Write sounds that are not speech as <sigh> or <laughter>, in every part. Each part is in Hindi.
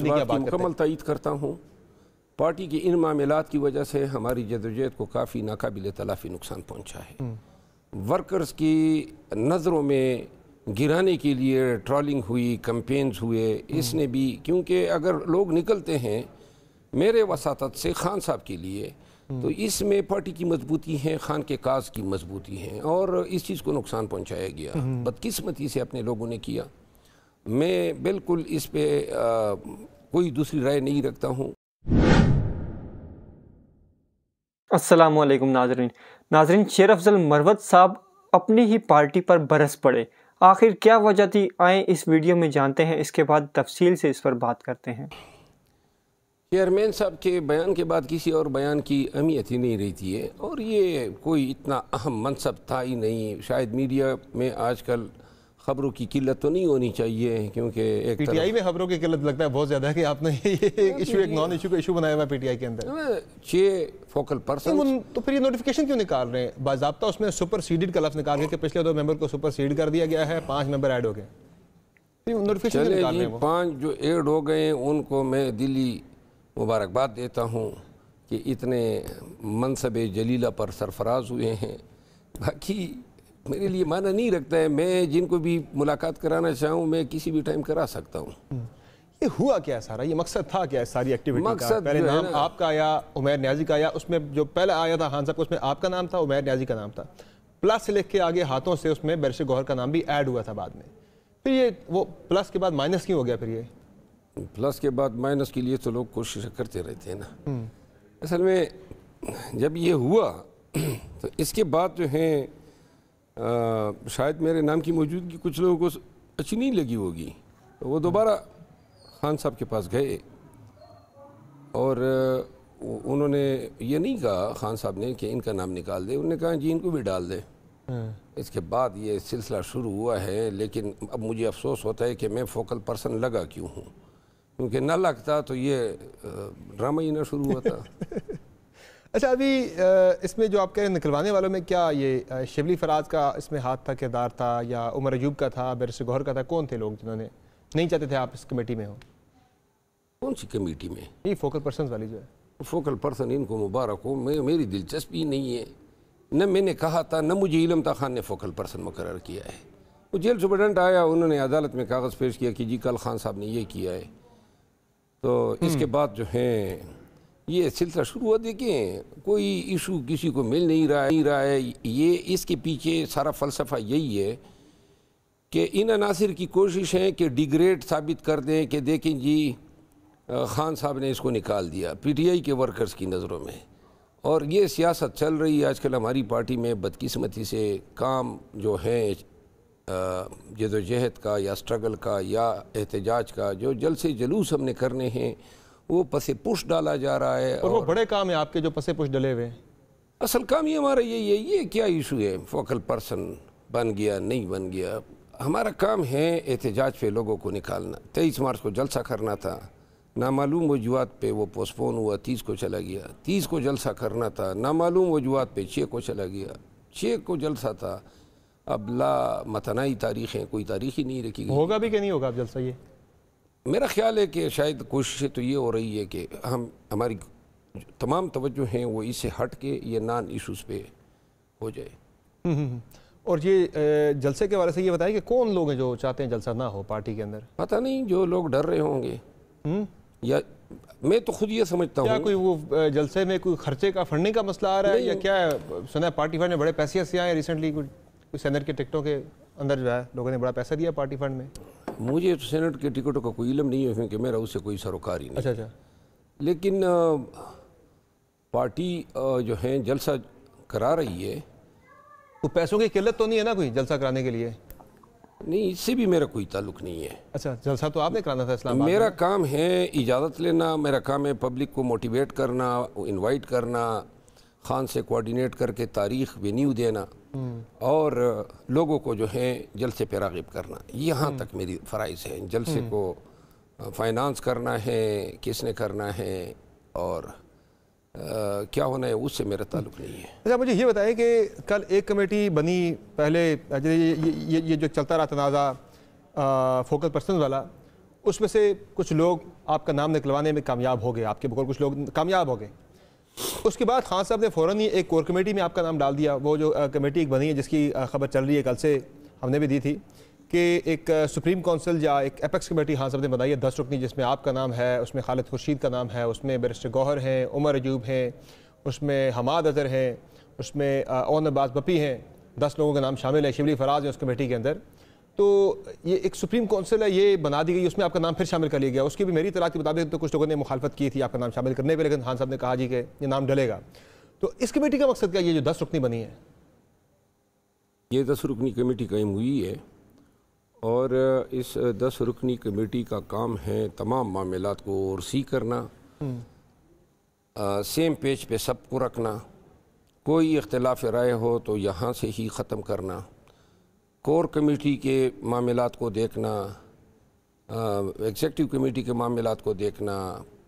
मुकम्मल तयद करता हूँ पार्टी के इन मामलों की वजह से हमारी जदोजहद को काफ़ी नाकबिल तलाफी नुकसान पहुँचा है हम्म। वर्कर्स की नज़रों में गिराने के लिए ट्रॉलिंग हुई कम्पेन्स हुए हम्म। इसने भी क्योंकि अगर लोग निकलते हैं मेरे वसात से खान साहब के लिए हम्म। तो इसमें पार्टी की मजबूती है खान के काज की मजबूती है और इस चीज़ को नुकसान पहुँचाया गया बदकिस्मती से अपने लोगों ने किया मैं बिल्कुल इस पे आ, कोई दूसरी राय नहीं रखता हूँ असलम वालेकुम नाजरीन नाजरीन शेर अफजल मरवत साहब अपनी ही पार्टी पर बरस पड़े आखिर क्या वजह थी आए इस वीडियो में जानते हैं इसके बाद तफसील से इस पर बात करते हैं चेयरमैन साहब के बयान के बाद किसी और बयान की अहमियत ही नहीं रही थी और ये कोई इतना अहम मनसब था ही नहीं शायद मीडिया में आजकल खबरों की किल्लत तो नहीं होनी चाहिए क्योंकि एक पीटीआई में खबरों की किल्लत लगता है बहुत ज़्यादा है कि आपने <laughs> ये इशू एक नॉन इशू का इशू बनाया हुआ पीटीआई के अंदर छः फोकल पर्सन तो फिर ये नोटिफिकेशन क्यों निकाल रहे हैं बाजाबता उसमें सुपर सीडेड का लफ्ज़ निकाल के पिछले दो मेंबर को सुपर सीड कर दिया गया है पाँच मेंबर ऐड हो गए पांच पाँच जो एड हो गए उनको मैं दिली मुबारकबाद देता हूँ कि इतने मनसब जलीला पर सरफराज हुए हैं बाकी मेरे लिए माना नहीं रखता है मैं जिनको भी मुलाकात कराना चाहूँ मैं किसी भी टाइम करा सकता हूँ हम्म। ये हुआ क्या सारा ये मकसद था क्या सारी एक्टिविटी मकसद का? पहले नाम आपका आया उमेर न्याजी का आया उसमें जो पहला आया था हाँ साहब उसमें आपका नाम था उमेर न्याजी का नाम था प्लस लिख के आगे हाथों से उसमें बैरश गौहर का नाम भी ऐड हुआ था बाद में फिर ये वो प्लस के बाद माइनस क्यों हो गया फिर ये प्लस के बाद माइनस के लिए तो लोग कोशिश करते रहते हैं ना हम्म। असल में जब ये हुआ तो इसके बाद जो है शायद मेरे नाम की मौजूदगी कुछ लोगों को अच्छी नहीं लगी होगी वो दोबारा खान साहब के पास गए और उन्होंने ये नहीं कहा खान साहब ने कि इनका नाम निकाल दे उन्होंने कहा जी इनको भी डाल दे हाँ। इसके बाद ये सिलसिला शुरू हुआ है लेकिन अब मुझे अफसोस होता है कि मैं फोकल पर्सन लगा क्यों हूँ क्योंकि ना लगता तो ये ड्रामा ही ना शुरू हुआ था <laughs> अच्छा अभी इसमें जो आप कह रहे हैं निकलवाने वालों में क्या ये शिवली फराज का इसमें हाथ था किरदार था या उमर अयूब का था बैरस गौहर का था कौन थे लोग जिन्होंने नहीं चाहते थे आप इस कमेटी में हो कौन सी कमेटी में ये फोकल पर्सन वाली जो है फोकल पर्सन इनको मुबारक हो मैं मेरी दिलचस्पी नहीं है न मैंने कहा था न मुझे इलम था खान ने फोकल पर्सन मुकर किया है वो जेल सुपरटेंडेंट आया उन्होंने अदालत में कागज़ पेश किया कि जी कल खान साहब ने ये किया है तो इसके हम्म। बाद जो है ये सिलसिला शुरू हुआ देखें कोई इशू किसी को मिल नहीं रहा नहीं रहा है ये इसके पीछे सारा फलसफा यही है कि इन अनासर की कोशिश है कि डिग्रेड साबित कर दें कि देखें जी खान साहब ने इसको निकाल दिया पीटीआई के वर्कर्स की नज़रों में और ये सियासत चल रही है आजकल हमारी पार्टी में बदकिस्मती से काम जो हैं जदोजहद का या स्ट्रगल का या एहतजाज का जो जल से जलूस हमने करने हैं वो पसे पुश डाला जा रहा है और, और वो बड़े काम है आपके जो पसे पुश डले हुए असल काम ये हमारा यही है ये क्या इशू है फोकल पर्सन बन गया नहीं बन गया हमारा काम है एहतजाज पे लोगों को निकालना तेईस मार्च को जलसा करना था नामालूम वजूहत पे वो पोस्टपोन हुआ तीस को चला गया तीस को जलसा करना था नामालूम वजूहत पे छः को चला गया छः को जलसा था अब ला मतनाई तारीखें कोई तारीख ही नहीं रखी होगा भी कि नहीं होगा अब जलसा ये मेरा ख्याल है कि शायद कोशिशें तो ये हो रही है कि हम हमारी तमाम तवज्जो हैं वो इसे हट के ये नान इशूज़ पे हो जाए हम्म, हम्म, हम्म। और ये जलसे के बारे से ये बताएं कि कौन लोग हैं जो चाहते हैं जलसा ना हो पार्टी के अंदर पता नहीं जो लोग डर रहे होंगे या मैं तो खुद ये समझता हूँ कोई वो जलसे में कोई खर्चे का फंडिंग का मसला आ रहा है या क्या है सुना है पार्टी फंड में बड़े पैसे ऐसे आए रिसेंटली कुछ कुछ सेनेट के टिकटों के अंदर जो है लोगों ने बड़ा पैसा दिया पार्टी फंड में मुझे तो सेनेट के टिकटों का कोई इलम नहीं है क्योंकि मेरा उससे कोई सरोकार ही नहीं अच्छा अच्छा लेकिन पार्टी जो है जलसा करा रही है तो पैसों की किल्लत तो नहीं है ना कोई जलसा कराने के लिए नहीं इससे भी मेरा कोई ताल्लुक नहीं है अच्छा जलसा तो आपने कराना था इस्लाम मेरा काम है इजाज़त लेना मेरा काम है पब्लिक को मोटिवेट करना इनवाइट करना खान से कोऑर्डिनेट करके तारीख वेन्यू देना हम्म। और लोगों को जो है जलसे पर रागब करना यहाँ हम्म। तक मेरी फ़राइज़ हैं जलसे हम्म। को फाइनेंस करना है किसने करना है और आ, क्या होना है उससे मेरा ताल्लुक नहीं है अच्छा मुझे ये बताएं कि कल एक कमेटी बनी पहले ये ये, ये जो चलता रहा तनाज़ा फोकस पर्सन वाला उसमें से कुछ लोग आपका नाम निकलवाने में कामयाब हो गए आपके बकौल कुछ लोग कामयाब हो गए उसके बाद खान साहब ने फ़ौरन ही एक कोर कमेटी में आपका नाम डाल दिया वो जो कमेटी एक बनी है जिसकी खबर चल रही है कल से हमने भी दी थी कि एक सुप्रीम काउंसिल या एक एपेक्स कमेटी खान साहब ने बनाई है दस रुकनी जिसमें आपका नाम है उसमें खालिद खुर्शीद का नाम है उसमें बरिस्टर गौहर हैं उमर अजूब हैं उसमें हमाद अजहर हैं उसमें ओन अब्बास बपी हैं दस लोगों का नाम शामिल है शिवली फराज है उस कमेटी के अंदर तो ये एक सुप्रीम काउंसिल है ये बना दी गई उसमें आपका नाम फिर शामिल कर लिया गया उसकी भी मेरी तलाक के मुताबिक तो कुछ लोगों ने मुखालफत की थी आपका नाम शामिल करने पर लेकिन खान साहब ने कहा जी के ये नाम डलेगा तो इस कमेटी का मकसद क्या ये जो दस रुकनी बनी है ये दस रुकनी कमेटी कायम हुई है और इस दस रुकनी कमेटी का काम है तमाम मामला को और सी करना हम्म। आ, सेम पेज पे सबको रखना कोई इख्तलाफ राय हो तो यहाँ से ही ख़त्म करना कोर कमेटी के मामला को देखना एग्जेक्टिव कमेटी के मामला को देखना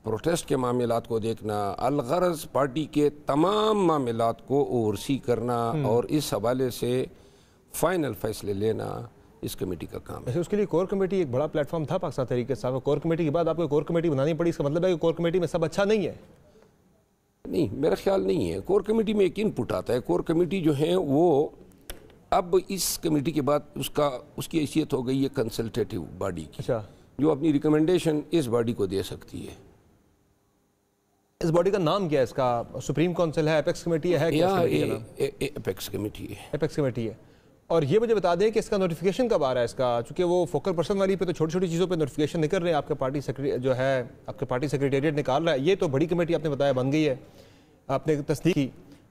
प्रोटेस्ट के मामला को देखना अलगरज पार्टी के तमाम मामला को ओवरसी करना हम्म। और इस हवाले से फाइनल फैसले लेना इस कमेटी का काम है उसके लिए कोर कमेटी एक बड़ा प्लेटफॉर्म था पाकिस्तान तरीके से कोर कमेटी के बाद आपको कोर कमेटी बनानी पड़ी इसका मतलब है कि कोर कमेटी में सब अच्छा नहीं है नहीं मेरा ख्याल नहीं है कोर कमेटी में एक इनपुट आता है कोर कमेटी जो है वो अब इस कमेटी के बाद उसका उसकी हैसियत हो गई है कंसल्टेटिव बॉडी की अच्छा। जो अपनी रिकमेंडेशन इस बॉडी को दे सकती है इस बॉडी का नाम क्या है इसका सुप्रीम काउंसिल है एपेक्स कमेटी है क्या एपेक्स कमेटी है एपेक्स कमेटी है और ये मुझे बता दें कि इसका नोटिफिकेशन कब आ रहा है इसका चूँकि वो फोकल पर्सन वाली पे तो छोटी छोटी चीज़ों पे नोटिफिकेशन निकल रहे हैं आपके पार्टी सेक्रेटरी जो है आपके पार्टी सेक्रेटेरिएट निकाल रहा है ये तो बड़ी कमेटी आपने बताया बन गई है आपने तस्दीक की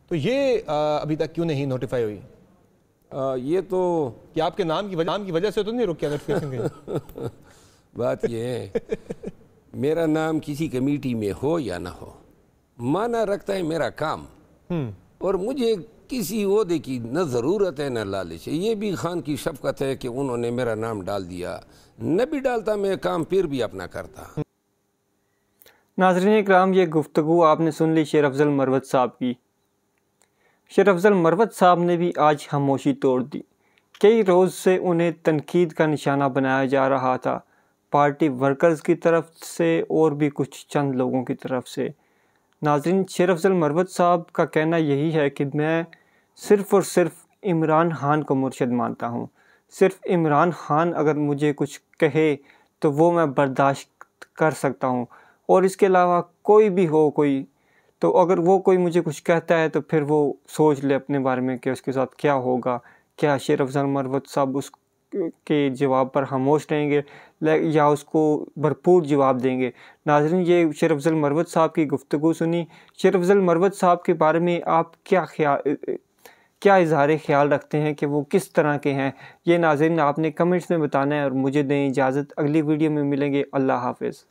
तो ये आ, अभी तक क्यों नहीं नोटिफाई हुई ये तो कि आपके नाम की वजह नाम की वजह से तो नहीं रुक नोटिफिकेशन <laughs> बात ये है मेरा नाम किसी कमेटी में हो या ना हो माना रखता है मेरा काम हम्म। और मुझे किसी वहदे की न ज़रूरत है न लालच है ये भी खान की शफकत है कि उन्होंने मेरा नाम डाल दिया न भी डालता मैं काम फिर भी अपना करता नाजरन कराम ये गुफ्तु आपने सुन ली शेर अफजल मरवत साहब की शेर अफजल मरवत साहब ने भी आज खामोशी तोड़ दी कई रोज़ से उन्हें तनकीद का निशाना बनाया जा रहा था पार्टी वर्कर्स की तरफ से और भी कुछ चंद लोगों की तरफ से शेर अफजल मरवत साहब का कहना यही है कि मैं सिर्फ़ और सिर्फ इमरान खान को मुर्शद मानता हूँ सिर्फ इमरान खान अगर मुझे कुछ कहे तो वो मैं बर्दाश्त कर सकता हूँ और इसके अलावा कोई भी हो कोई तो अगर वो कोई मुझे कुछ कहता है तो फिर वो सोच ले अपने बारे में कि उसके साथ क्या होगा क्या शेर अफजल मरवत साहब उस के जवाब पर खामोश रहेंगे या उसको भरपूर जवाब देंगे नाजरन ये शेर अफजल मरवत साहब की गुफ्तु सुनी शेर अफजल मरवत साहब के बारे में आप क्या ख्याल क्या इजहार ख्याल रखते हैं कि वो किस तरह के हैं ये नाजरन आपने कमेंट्स में बताना है और मुझे दें इजाज़त अगली वीडियो में मिलेंगे अल्लाह हाफिज़